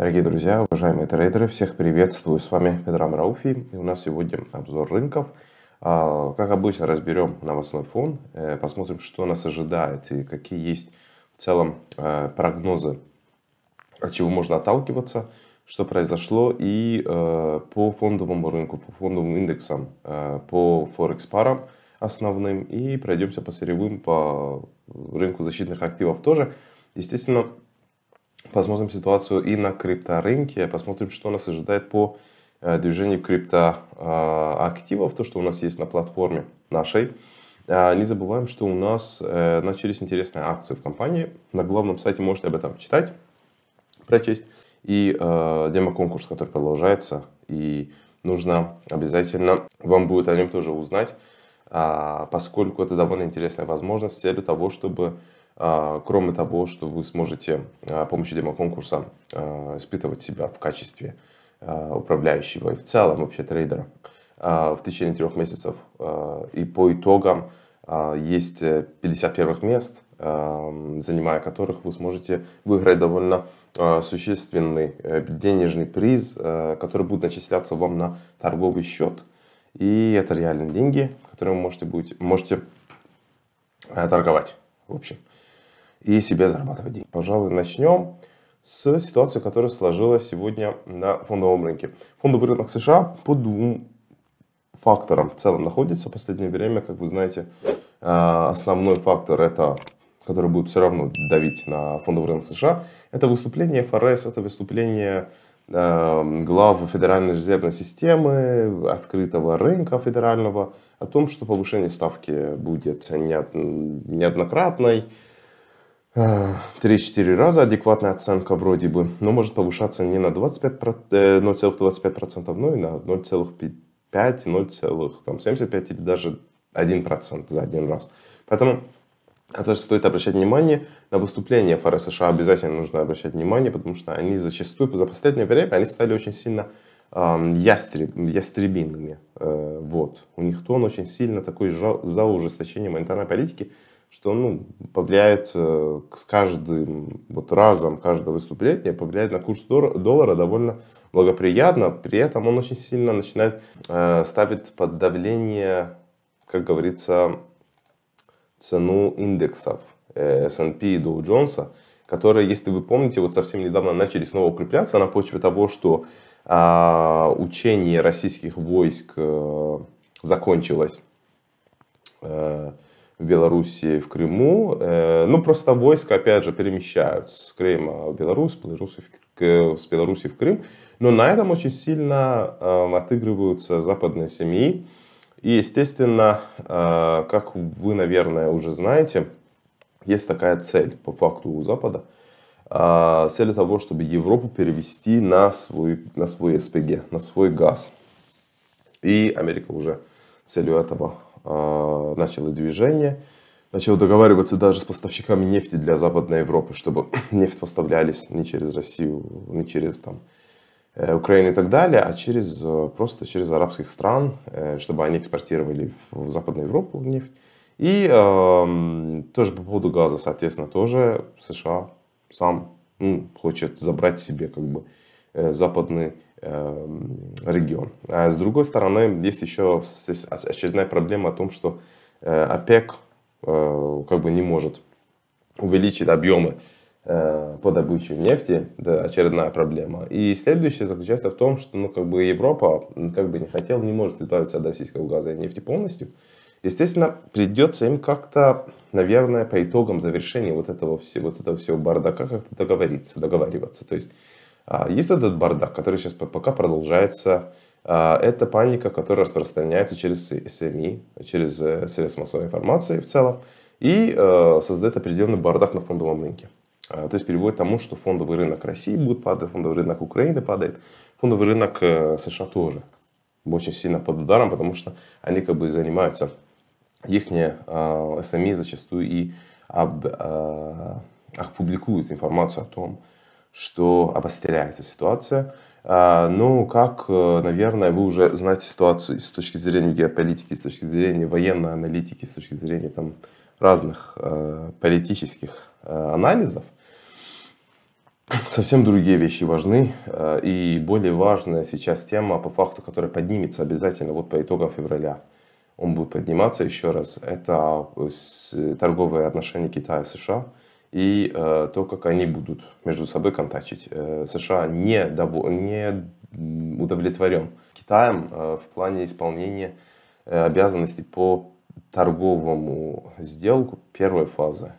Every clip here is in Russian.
Дорогие друзья, уважаемые трейдеры, всех приветствую. С вами Петрам Рауфи. И у нас сегодня обзор рынков. А, как обычно, разберем новостной фон, э, посмотрим, что нас ожидает и какие есть в целом э, прогнозы, от чего можно отталкиваться, что произошло и э, по фондовому рынку, по фондовым индексам, по форекс-парам основным и пройдемся по сырьевым, по рынку защитных активов тоже. Естественно, посмотрим ситуацию и на крипторынке, посмотрим, что нас ожидает по э, движению криптоактивов, то, что у нас есть на платформе нашей. А, не забываем, что у нас э, начались интересные акции в компании. На главном сайте можете об этом читать, прочесть. И э, демо-конкурс, который продолжается, и нужно обязательно вам будет о нем тоже узнать, а, поскольку это довольно интересная возможность с целью того, чтобы а, кроме того, что вы сможете с а, помощью демо-конкурса а, испытывать себя в качестве управляющего и в целом вообще трейдера в течение трех месяцев. И по итогам есть 50 первых мест, занимая которых вы сможете выиграть довольно существенный э, денежный приз, который будет начисляться вам на торговый счет. И это реальные деньги, которые вы можете, будете, можете э, торговать. В общем, и себе зарабатывать деньги. Пожалуй, начнем с ситуации, которая сложилась сегодня на фондовом рынке. Фондовый рынок США по двум факторам в целом находится в последнее время. Как вы знаете, а, основной фактор, это, который будет все равно давить на фондовый рынок США, это выступление ФРС, это выступление а, главы Федеральной резервной системы, открытого рынка федерального, о том, что повышение ставки будет неоднократной, 3-4 э, раза адекватная оценка вроде бы, но может повышаться не на 0,25%, э, но и на 0,5, 0,75 или даже 1% за один раз. Поэтому это же стоит обращать внимание на выступления ФРС США. Обязательно нужно обращать внимание, потому что они зачастую за последнее время они стали очень сильно э, ястреб, ястребинными. Э, вот. У них тон очень сильно такой жал, за ужесточение монетарной политики что ну, повлияет э, с каждым вот разом, каждое выступление повлияет на курс доллара довольно благоприятно. При этом он очень сильно начинает э, ставить под давление, как говорится, цену индексов э, S&P и Dow Jones, которые, если вы помните, вот совсем недавно начали снова укрепляться на почве того, что э, учение российских войск э, закончилось. Э, в Белоруссии, в Крыму. Э, ну, просто войска, опять же, перемещаются с Крыма в Беларусь, с Беларуси в Крым. Но на этом очень сильно эм, отыгрываются западные семьи. И, естественно, э, как вы, наверное, уже знаете, есть такая цель по факту у Запада. Э, цель того, чтобы Европу перевести на свой, на свой СПГ, на свой газ. И Америка уже целью этого а, начало движение, начало договариваться даже с поставщиками нефти для Западной Европы, чтобы нефть поставлялись не через Россию, не через там, э, Украину и так далее, а через, э, просто через арабских стран, э, чтобы они экспортировали в Западную Европу нефть. И э, тоже по поводу газа, соответственно, тоже США сам ну, хочет забрать себе как бы Э, западный э, регион. А с другой стороны, есть еще очередная проблема о том, что э, ОПЕК как бы не может увеличить объемы по добыче нефти, да, очередная проблема. И следующее заключается в том, что ну, как бы Европа, как бы не хотела, не может избавиться от российского газа и нефти полностью. Естественно, придется им как-то, наверное, по итогам завершения вот этого, всего, вот этого всего бардака как-то договориться, договариваться. То есть а, есть этот бардак, который сейчас пока продолжается. А, это паника, которая распространяется через СМИ, через э, средства массовой информации в целом и э, создает определенный бардак на фондовом рынке. А, то есть переводит к тому, что фондовый рынок России будет падать, фондовый рынок Украины падает, фондовый рынок э, США тоже очень сильно под ударом, потому что они как бы занимаются, их СМИ зачастую и об, а, опубликуют информацию о том, что обостряется ситуация. А, ну, как, э, наверное, вы уже знаете ситуацию с точки зрения геополитики, с точки зрения военной аналитики, с точки зрения там, разных э, политических э, анализов, совсем другие вещи важны. И более важная сейчас тема по факту, которая поднимется обязательно вот по итогам февраля. Он будет подниматься еще раз. Это торговые отношения Китая и США – и э, то, как они будут между собой контачить. Э, США не, довол... не удовлетворен Китаем э, в плане исполнения э, обязанностей по торговому сделку первой фазы.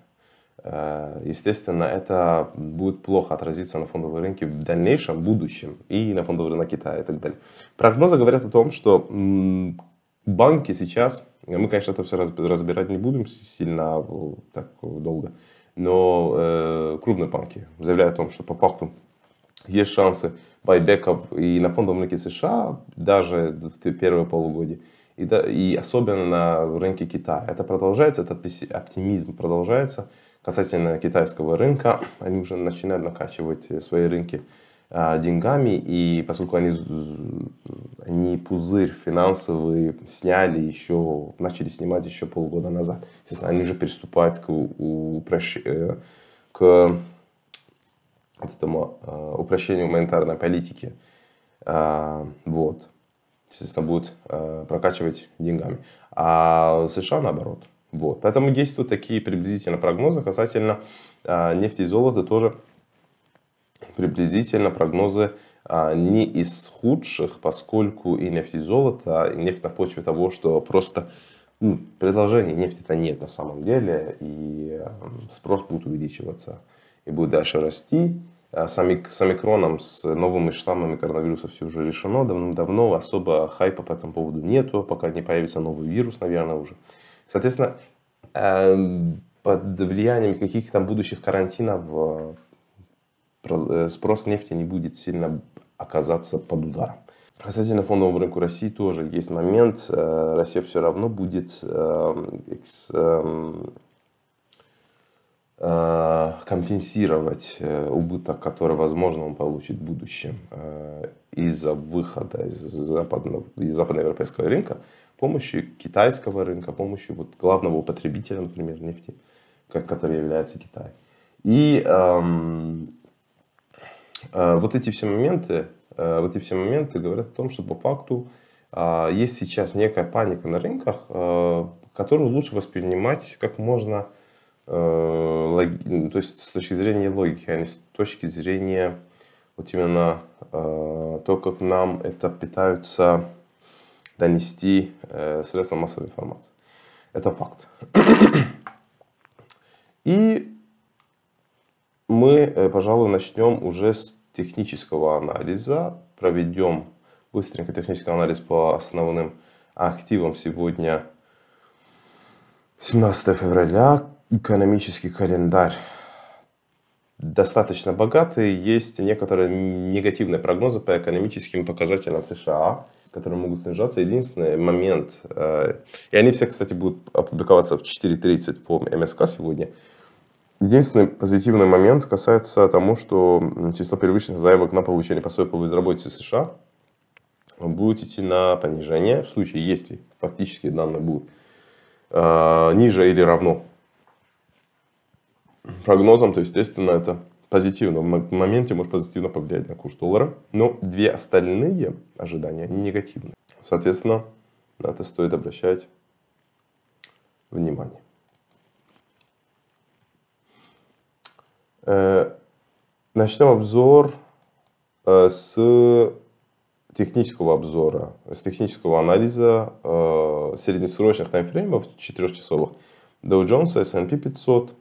Э, естественно, это будет плохо отразиться на фондовые рынки в дальнейшем, в будущем, и на фондовый рынок Китая и так далее. Прогнозы говорят о том, что м- банки сейчас, мы, конечно, это все разбирать не будем сильно а, так долго, но э, крупные банки заявляют о том, что по факту есть шансы байбеков и на фондовом рынке США даже в первые полугодие, и, да, и особенно на рынке Китая. Это продолжается, этот оптимизм продолжается касательно китайского рынка. Они уже начинают накачивать свои рынки а, деньгами, и поскольку они, пузырь финансовый сняли еще, начали снимать еще полгода назад. Естественно, они уже переступают к, упрощ... Э, к этому э, упрощению монетарной политики. А, вот. Естественно, будут э, прокачивать деньгами. А США наоборот. Вот. Поэтому действуют такие приблизительно прогнозы касательно а, нефти и золота тоже приблизительно прогнозы а, не из худших, поскольку и нефть, и золото, и а нефть на почве того, что просто ну, предложения нефти-то нет на самом деле, и э, спрос будет увеличиваться и будет дальше расти. А с, омик, омикроном, с новыми штаммами коронавируса все уже решено давным-давно, особо хайпа по этому поводу нету, пока не появится новый вирус, наверное, уже. Соответственно, эм, под влиянием каких-то будущих карантинов э, Э, спрос нефти не будет сильно оказаться под ударом. Касательно фондового рынка России тоже есть момент. Э, Россия все равно будет эм, эм, э, компенсировать убыток, который, возможно, он получит в будущем из-за выхода из, западного, из западноевропейского рынка, помощью китайского рынка, помощью вот главного потребителя, например, нефти, который является Китай. И эм, а, вот эти все моменты, а, вот эти все моменты говорят о том, что по факту а, есть сейчас некая паника на рынках, которую лучше воспринимать как можно то есть с точки зрения логики, а не с точки зрения вот именно то, как нам это пытаются донести э, средства массовой информации. Это факт. И мы, э, пожалуй, начнем уже с технического анализа. Проведем быстренько технический анализ по основным активам сегодня 17 февраля. Экономический календарь достаточно богатый. Есть некоторые негативные прогнозы по экономическим показателям США, которые могут снижаться. Единственный момент, э, и они все, кстати, будут опубликоваться в 4.30 по МСК сегодня – Единственный позитивный момент касается того, что число первичных заявок на получение пособия по безработице в США будет идти на понижение, в случае, если фактически данные будут а, ниже или равно прогнозам, то, естественно, это позитивно в моменте может позитивно повлиять на курс доллара, но две остальные ожидания негативны. Соответственно, на это стоит обращать внимание. Э, Начнем обзор э, с технического обзора, с технического анализа э, среднесрочных таймфреймов четырехчасовых Dow Jones, S&P 500.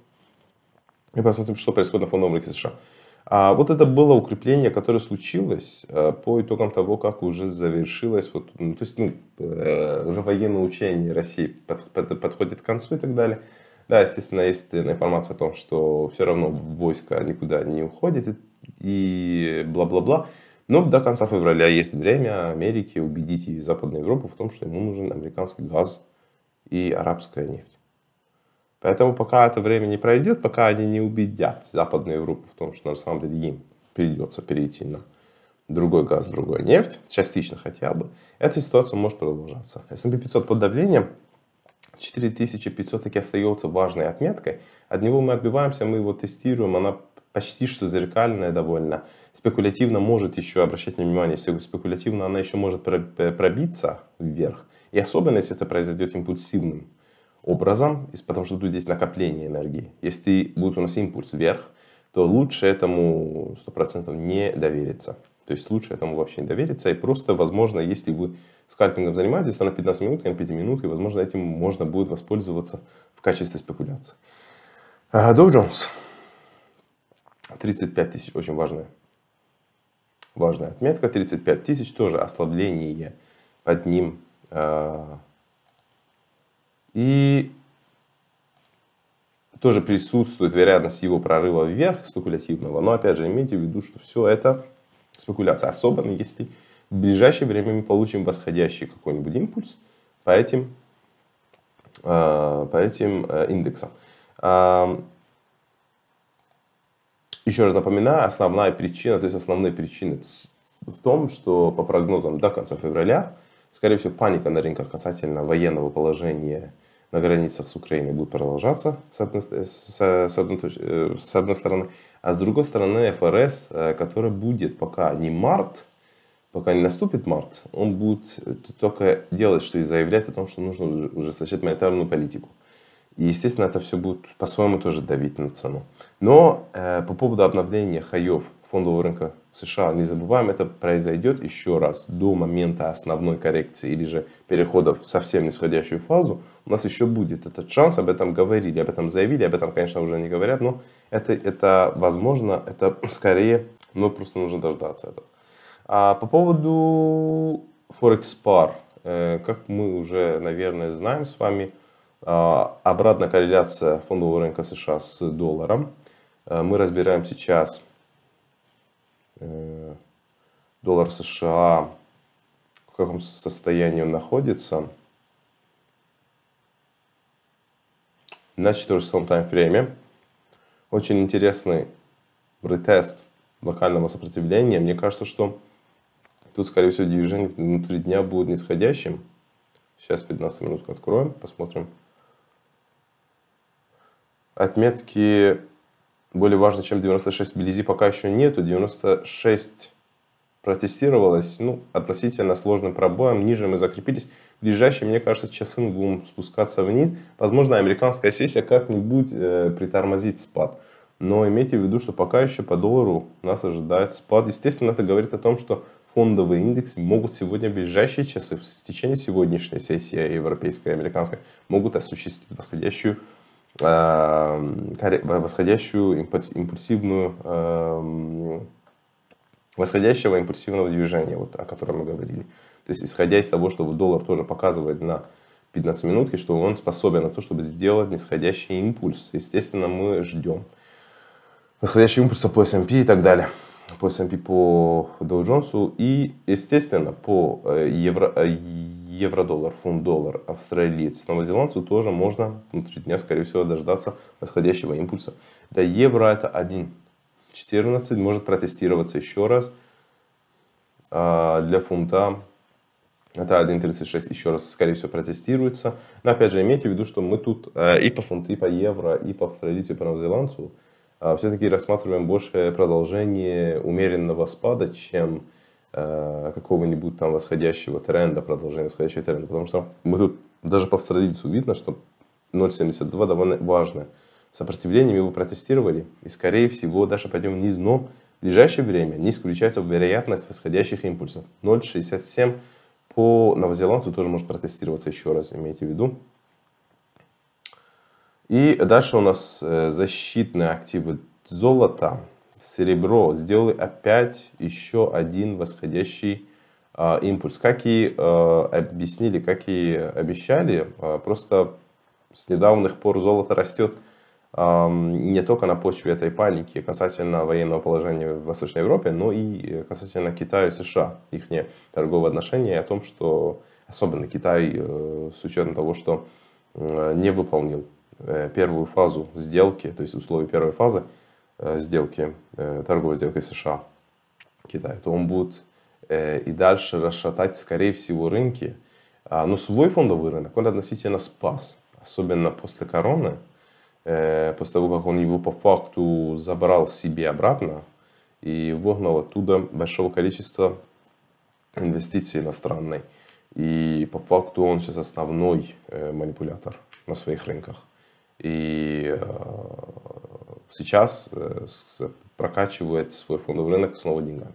И посмотрим, что происходит на фондовом рынке США. А вот это было укрепление, которое случилось по итогам того, как уже завершилось, вот, ну, то есть ну, уже военное учение России под, под, подходит к концу и так далее. Да, естественно, есть информация о том, что все равно войско никуда не уходит и бла-бла-бла. Но до конца февраля есть время Америке убедить и Западную Европу в том, что ему нужен американский газ и арабская нефть. Поэтому пока это время не пройдет, пока они не убедят Западную Европу в том, что на самом деле им придется перейти на другой газ, другой нефть, частично хотя бы, эта ситуация может продолжаться. S&P 500 под давлением – 4500 таки остается важной отметкой. От него мы отбиваемся, мы его тестируем, она почти что зеркальная довольно. Спекулятивно может еще, обращать на внимание, спекулятивно она еще может э, пробиться вверх. И особенно, если это произойдет импульсивным образом, потому что тут здесь накопление энергии. Если будет у нас импульс вверх, то лучше этому 100% не довериться. То есть лучше этому вообще не довериться. И просто, возможно, если вы скальпингом занимаетесь, то на 15 минут, на 5 минут, и, возможно, этим можно будет воспользоваться в качестве спекуляции. А, Доу Джонс. 35 тысяч, очень важная. Важная отметка. 35 тысяч, тоже ослабление под ним. А, и тоже присутствует вероятность его прорыва вверх спекулятивного. Но опять же, имейте в виду, что все это спекуляций, особенно если в ближайшее время мы получим восходящий какой-нибудь импульс по этим, а, по этим э, индексам. А, еще раз напоминаю, основная причина, то есть основные причины в том, что по прогнозам до конца февраля, скорее всего, паника на рынках касательно военного положения – на границах с Украиной будет продолжаться, с одной, с, с, одной, э, с одной стороны. А с другой стороны, ФРС, э, который будет пока не март, пока не наступит март, он будет э, только делать, что и заявлять о том, что нужно ужесточать монетарную политику. И, естественно, это все будет по-своему тоже давить на цену. Но э, по поводу обновления хаев фондового рынка в США, не забываем, это произойдет еще раз до момента основной коррекции или же перехода в совсем нисходящую фазу. У нас еще будет этот шанс, об этом говорили, об этом заявили, об этом, конечно, уже не говорят, но это, это возможно, это скорее, но ну, просто нужно дождаться этого. А по поводу Forex Par, э, как мы уже, наверное, знаем с вами, а, обратная корреляция фондового рынка США с долларом. Э, мы разбираем сейчас Э, доллар США, в каком состоянии он находится на 4-часовом таймфрейме. Очень интересный ретест локального сопротивления. Мне кажется, что тут, скорее всего, движение внутри дня будет нисходящим. Сейчас 15 минут откроем, посмотрим. Отметки более важно, чем 96. близи, пока еще нету. 96 протестировалось, ну, относительно сложным пробоем. Ниже мы закрепились. ближайшие, мне кажется, часом будем спускаться вниз. Возможно, американская сессия как-нибудь э, притормозит спад. Но имейте в виду, что пока еще по доллару нас ожидает спад. Естественно, это говорит о том, что фондовые индексы могут сегодня в ближайшие часы, в течение сегодняшней сессии европейской и американской, могут осуществить восходящую Э, восходящую импульсивную эм, восходящего импульсивного движения, вот, о котором мы говорили. То есть, исходя из того, что доллар тоже показывает на 15 минутке, что он способен на то, чтобы сделать нисходящий импульс. Естественно, мы ждем восходящего импульса по S&P и так далее. По S&P, по Dow Jones и, естественно, по э, евро, э, евро-доллар, фунт-доллар, австралиец, новозеландцу тоже можно внутри дня, скорее всего, дождаться восходящего импульса. Для евро это 1. 14 может протестироваться еще раз. А для фунта это 1.36 еще раз, скорее всего, протестируется. Но опять же, имейте в виду, что мы тут э, и по фунту, и по евро, и по австралийцу, и по новозеландцу а, все-таки рассматриваем большее продолжение умеренного спада, чем Э, какого-нибудь там восходящего тренда, продолжения восходящего тренда. Потому что мы тут даже по австралийцу видно, что 0,72 довольно важное сопротивление мы его протестировали. И скорее всего дальше пойдем вниз. Но в ближайшее время не исключается вероятность восходящих импульсов. 0,67 по новозеландцу тоже может протестироваться еще раз, имейте в виду. И дальше у нас э, защитные активы золота серебро, сделай опять еще один восходящий э, импульс. Как и э, объяснили, как и обещали, э, просто с недавних пор золото растет э, не только на почве этой паники касательно военного положения в Восточной Европе, но и касательно Китая и США, их торговые отношения и о том, что особенно Китай, э, с учетом того, что не выполнил э, первую фазу сделки, то есть условия первой фазы, Э, сделки, э, торговой сделкой США, Китай, то он будет э, и дальше расшатать, скорее всего, рынки. А, Но ну, свой фондовый рынок он относительно спас, особенно после короны, после того, как он его по факту забрал себе обратно и выгнал оттуда большого количества инвестиций иностранной. И по факту он сейчас основной манипулятор на своих рынках. И сейчас э, прокачивает свой фондовый рынок снова деньгами.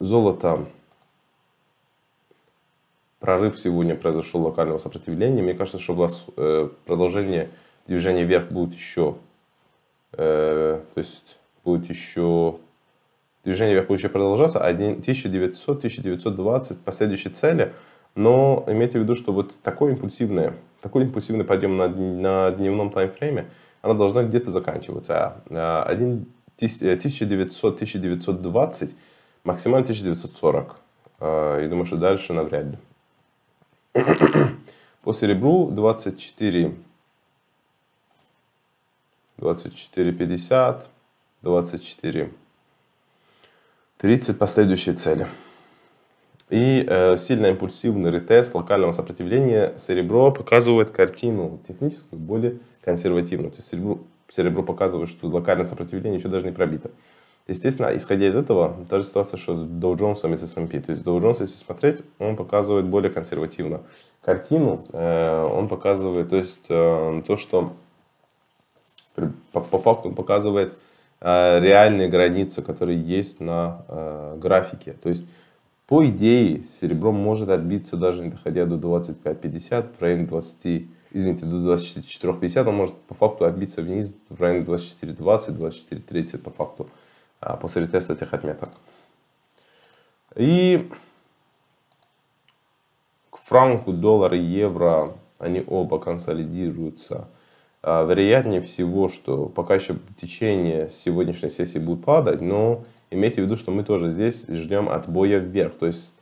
Золото. Прорыв сегодня произошел локального сопротивления. Мне кажется, что у вас э, продолжение движения вверх будет еще. Э, то есть будет еще движение вверх будет еще продолжаться. 1900-1920 последующие цели. Но имейте в виду, что вот такой импульсивный, такой импульсивный подъем на, на дневном таймфрейме – она должна где-то заканчиваться. А 1900-1920, а, э, максимально 1940. А, я думаю, что дальше навряд ли. По серебру 24, 24,50, 24, 30 последующие цели. И э, сильно импульсивный ретест локального сопротивления серебро показывает картину техническую более консервативно. То есть серебро, серебро показывает, что локальное сопротивление еще даже не пробито. Естественно, исходя из этого, та же ситуация, что с Dow Jones и с S&P. Эм то есть Dow Jones, если смотреть, он показывает более консервативно картину. Э, он показывает, то есть э, то, что по, по факту он показывает э, реальные границы, которые есть на графике. То есть по идее серебро может отбиться даже не доходя до 25-50 в районе 20 извините, до 24.50, он может по факту отбиться вниз в районе 24.20, 24.30 по факту а, после ретеста этих отметок. И к франку, доллар евро, они оба консолидируются. А, вероятнее всего, что пока еще течение сегодняшней сессии будет падать, но имейте в виду, что мы тоже здесь ждем отбоя вверх. То есть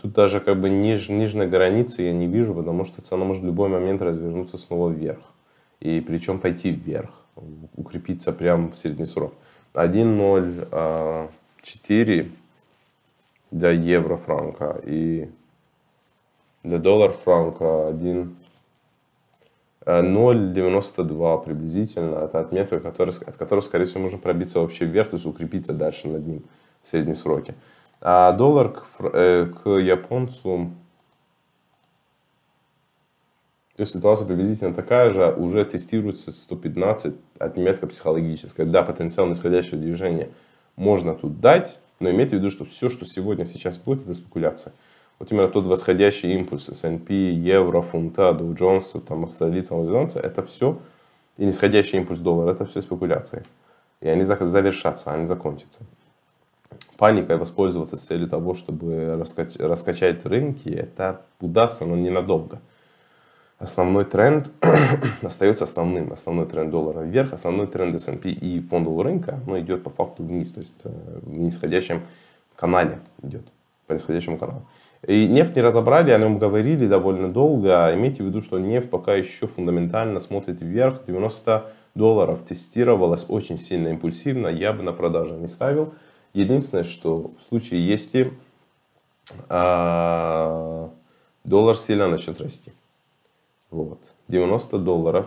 Тут даже как бы ниж, нижней границы я не вижу, потому что цена может в любой момент развернуться снова вверх. И причем пойти вверх, укрепиться прямо в средний срок. 1.04 а, для евро-франка и для доллар-франка 1 0,92 э, приблизительно. Это отметка, от которой, скорее всего, можно пробиться вообще вверх, то есть укрепиться дальше над ним в среднесроке. сроке. А доллар к, э, к японцу, то есть ситуация приблизительно такая же, уже тестируется 115, отметка психологическая. Да, потенциал нисходящего движения можно тут дать, но имейте в виду, что все, что сегодня сейчас будет, это спекуляция. Вот именно тот восходящий импульс S&P, евро, фунта, Dow Джонса, там, австралийца, новозеландца, это все, и нисходящий импульс доллара, это все спекуляции. И они завершатся, они закончатся паникой воспользоваться с целью того, чтобы раскач- раскачать рынки, это удастся, но ненадолго. Основной тренд остается основным. Основной тренд доллара вверх, основной тренд S&P и фондового рынка, но идет по факту вниз, то есть э, в нисходящем канале идет, по нисходящему каналу. И нефть не разобрали, о нем говорили довольно долго. А имейте в виду, что нефть пока еще фундаментально смотрит вверх. 90 долларов тестировалась очень сильно импульсивно, я бы на продажу не ставил. Единственное, что в случае, если а, доллар сильно начнет расти, вот, 90 долларов,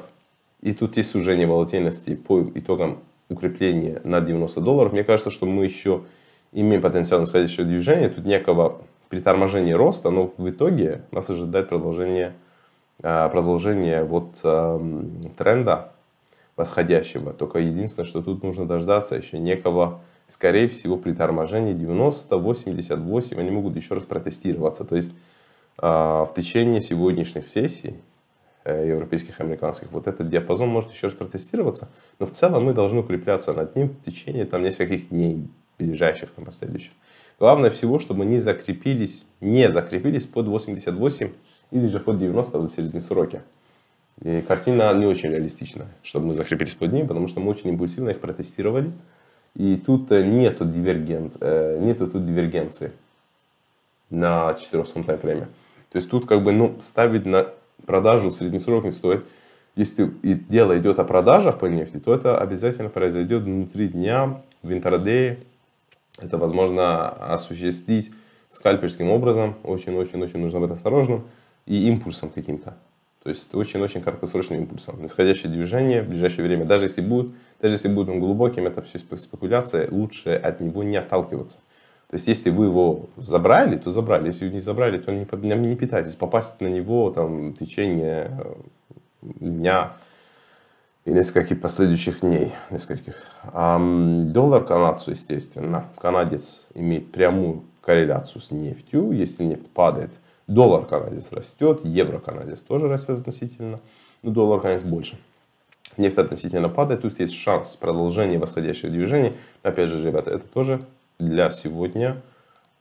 и тут есть сужение волатильности по итогам укрепления на 90 долларов, мне кажется, что мы еще имеем потенциал нисходящего движения, тут некого приторможения роста, но в итоге нас ожидает продолжение, а, продолжение вот тренда восходящего. Только единственное, что тут нужно дождаться еще некого скорее всего, при торможении 90, 88, они могут еще раз протестироваться. То есть а, в течение сегодняшних сессий э, европейских, американских, вот этот диапазон может еще раз протестироваться, но в целом мы должны укрепляться над ним в течение там нескольких дней, ближайших, там, последующих. Главное всего, чтобы мы не закрепились, не закрепились под 88 или же под 90 в среднесроке. И картина не очень реалистичная, чтобы мы закрепились под ним, потому что мы очень импульсивно их протестировали, и тут э, нету, дивергенц... Э, нету тут дивергенции на 400 таймфрейме. То есть тут как бы ну, ставить на продажу в среднесрок не стоит. Если и дело идет о продажах по нефти, то это обязательно произойдет внутри дня, в интрадее. Это возможно осуществить скальперским образом. Очень-очень-очень нужно быть осторожным. И импульсом каким-то. То есть очень-очень краткосрочным импульсом. Нисходящее движение в ближайшее время, даже если будет, даже если будет он глубоким, это все спекуляция, лучше от него не отталкиваться. То есть, если вы его забрали, то забрали. Если вы не забрали, то не, не питайтесь. Попасть на него там, в течение э, дня и нескольких последующих дней. Нескольких. А доллар канадцу, естественно. Канадец имеет прямую корреляцию с нефтью. Если нефть падает, Доллар канадец растет, евро канадец тоже растет относительно, но доллар канадец больше. Нефть относительно падает, то есть есть шанс продолжения восходящего движения. Но опять же, ребята, это тоже для сегодня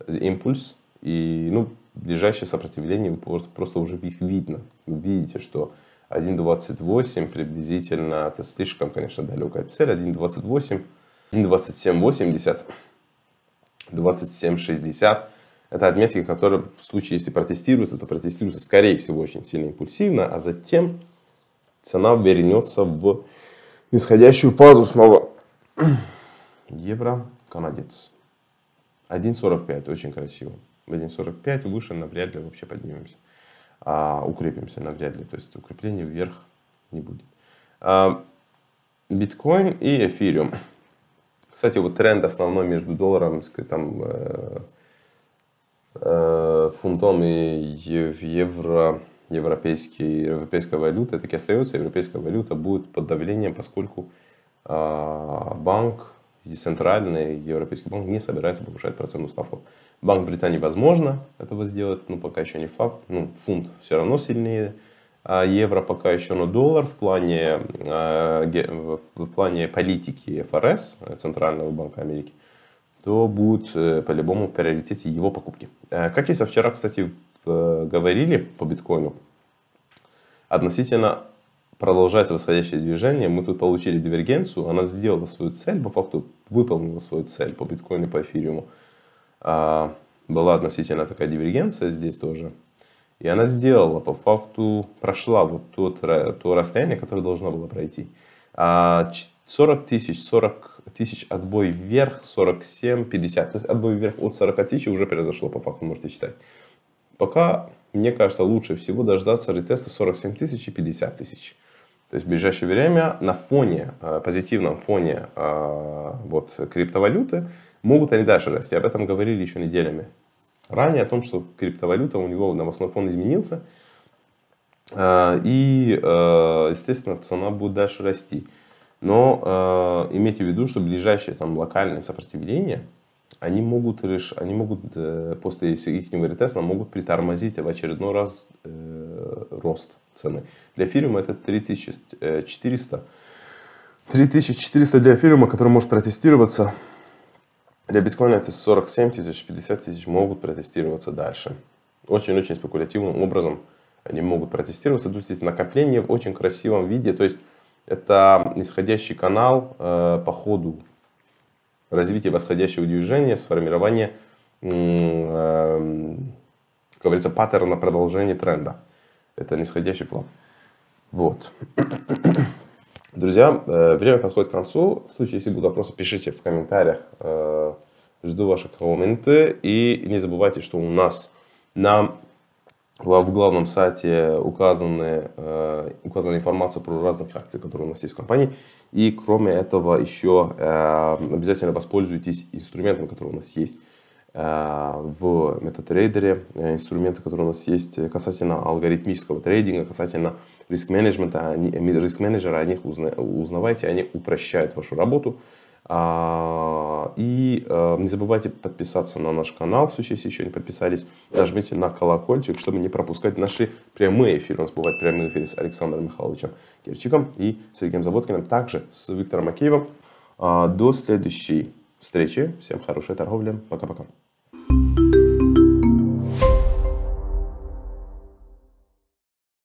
импульс. И ну, ближайшее сопротивление просто, просто уже их видно. Вы видите, что 1.28 приблизительно, это слишком, конечно, далекая цель, 1.28, 1.27.80, 27.60 это отметки, которые в случае, если протестируются, то протестируются, скорее всего, очень сильно импульсивно, а затем цена вернется в нисходящую фазу снова. Евро, канадец. 1.45, очень красиво. В 1.45 выше навряд ли вообще поднимемся. А, укрепимся навряд ли, то есть укрепления вверх не будет. А, биткоин и эфириум. Кстати, вот тренд основной между долларом, там, э, Э, фунтом и евро, европейский, европейская валюта, так и остается, европейская валюта будет под давлением, поскольку а, банк, и центральный европейский банк не собирается повышать процентную ставку. Банк Британии, возможно, этого сделать, но пока еще не факт. Ну, фунт все равно сильнее, а евро пока еще, на доллар в плане, а, в плане политики ФРС, Центрального банка Америки, то будут э, по-любому в приоритете его покупки. Э, как и со вчера, кстати, э, говорили по биткоину, относительно продолжается восходящее движение. Мы тут получили дивергенцию, она сделала свою цель, по факту выполнила свою цель по биткоину, по эфириуму. А, была относительно такая дивергенция здесь тоже. И она сделала, по факту прошла вот тот, то расстояние, которое должно было пройти. 40 а, тысяч, 40 тысяч отбой вверх, 47, 50. То есть отбой вверх от 40 тысяч уже произошло по факту, можете считать. Пока, мне кажется, лучше всего дождаться ретеста 47 тысяч и 50 тысяч. То есть в ближайшее время на фоне, э, позитивном фоне э, вот, криптовалюты могут они дальше расти. Об этом говорили еще неделями ранее, о том, что криптовалюта, у него новостной фон изменился – а, и, а, естественно, цена будет дальше расти. Но а, имейте в виду, что ближайшие там локальные сопротивления, они могут, реш... они могут э, после их ретеста могут притормозить в очередной раз э, рост цены. Для фирмы это 3400. 3400 э, для фирмы, который может протестироваться. Для биткоина это 47 тысяч, 50 тысяч могут протестироваться дальше. Очень-очень спекулятивным образом – они могут протестироваться. Тут есть накопление в очень красивом виде, то есть это нисходящий канал э, по ходу развития восходящего движения, сформирования, э, как говорится, паттерна продолжения тренда. Это нисходящий план. Вот. Друзья, э, время подходит к концу. В случае, если будут вопросы, пишите в комментариях. жду ваши комменты. И не забывайте, что у нас на в главном сайте указаны, э, указана информация про разные акций, которые у нас есть в компании. И кроме этого еще э, обязательно воспользуйтесь инструментом, который у нас есть э, в MetaTrader, инструменты, которые у нас есть касательно алгоритмического трейдинга, касательно риск-менеджмента, риск-менеджера, о них узнавайте, они упрощают вашу работу. А, и э, не забывайте подписаться на наш канал, в случае, если еще не подписались. Нажмите на колокольчик, чтобы не пропускать наши прямые эфиры. У нас бывают прямые эфиры с Александром Михайловичем Кирчиком и Сергеем Заводкиным, также с Виктором Макеевым. А, до следующей встречи. Всем хорошей торговли. Пока-пока.